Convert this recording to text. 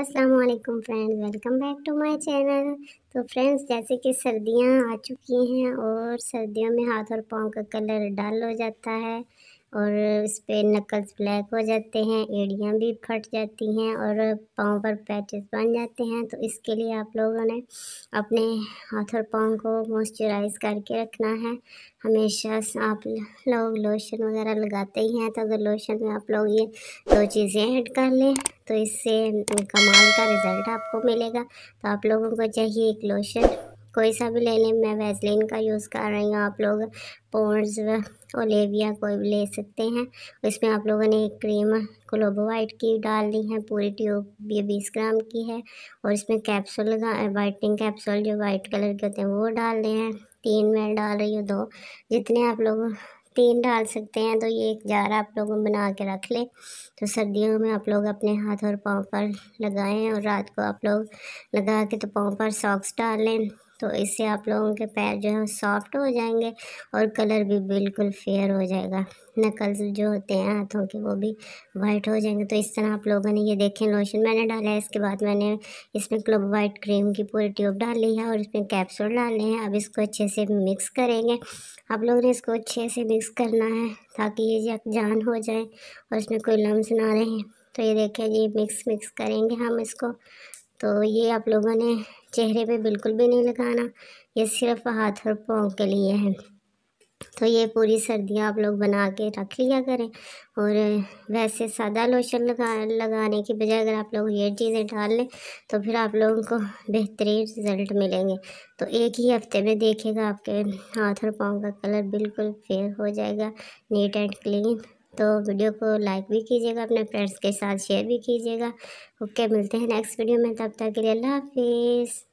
Aslam friends welcome back to my channel तो friends जैसे कि सर्दियाँ आ चुकी हैं और सर्दियों में हाथ और पाँव का कलर डल हो जाता है और इस पर नकल्स ब्लैक हो जाते हैं एड़ियाँ भी फट जाती हैं और पाँव पर पैचेस बन जाते हैं तो इसके लिए आप लोगों ने अपने हाथ और पाँव को मॉइस्चराइज करके रखना है हमेशा आप लोग लोशन वगैरह लगाते ही हैं तो अगर लोशन में आप लोग ये दो चीज़ें ऐड कर लें तो इससे कमाल का रिज़ल्ट आपको मिलेगा तो आप लोगों को चाहिए एक लोशन कोई सा भी ले लें मैं वैसलिन का यूज़ कर रही हूँ आप लोग पोर्स ओलेविया कोई भी ले सकते हैं इसमें आप लोगों ने एक क्रीम क्लोबो वाइट की डाल दी है पूरी ट्यूब ये बीस ग्राम की है और इसमें कैप्सूल लगा वाइटनिंग कैप्सूल जो वाइट कलर के होते हैं वो डाल रहे हैं तीन मैं डाल रही हूँ दो जितने आप लोग तीन डाल सकते हैं तो ये एक जार आप लोग बना के रख लें तो सर्दियों में आप लोग अपने हाथ और पाँव पर लगाएं और रात को आप लोग लगा के तो पाँव पर सॉक्स डाल लें तो इससे आप लोगों के पैर जो है सॉफ्ट हो जाएंगे और कलर भी बिल्कुल फेयर हो जाएगा नकल्स जो होते हैं हाथों के वो भी वाइट हो जाएंगे तो इस तरह आप लोगों ने ये देखें लोशन मैंने डाला है इसके बाद मैंने इसमें क्लब वाइट क्रीम की पूरी ट्यूब डाली है और इसमें कैप्सूल डाले हैं अब इसको अच्छे से मिक्स करेंगे आप लोगों ने इसको अच्छे से मिक्स करना है ताकि ये जान हो जाए और इसमें कोई लम्स ना रहें तो ये देखें जी मिक्स मिक्स करेंगे हम इसको तो ये आप लोगों ने चेहरे पे बिल्कुल भी नहीं लगाना ये सिर्फ हाथ और पाँव के लिए है तो ये पूरी सर्दियाँ आप लोग बना के रख लिया करें और वैसे सादा लोशन लगा लगाने की बजाय अगर आप लोग ये चीज़ें डाल लें तो फिर आप लोगों को बेहतरीन रिज़ल्ट मिलेंगे तो एक ही हफ्ते में देखेगा आपके हाथ और पाँव का कलर बिल्कुल फेयर हो जाएगा नीट एंड क्लीन तो वीडियो को लाइक भी कीजिएगा अपने फ्रेंड्स के साथ शेयर भी कीजिएगा ओके मिलते हैं नेक्स्ट वीडियो में तब तक के लिए अल्लाह हाफिज़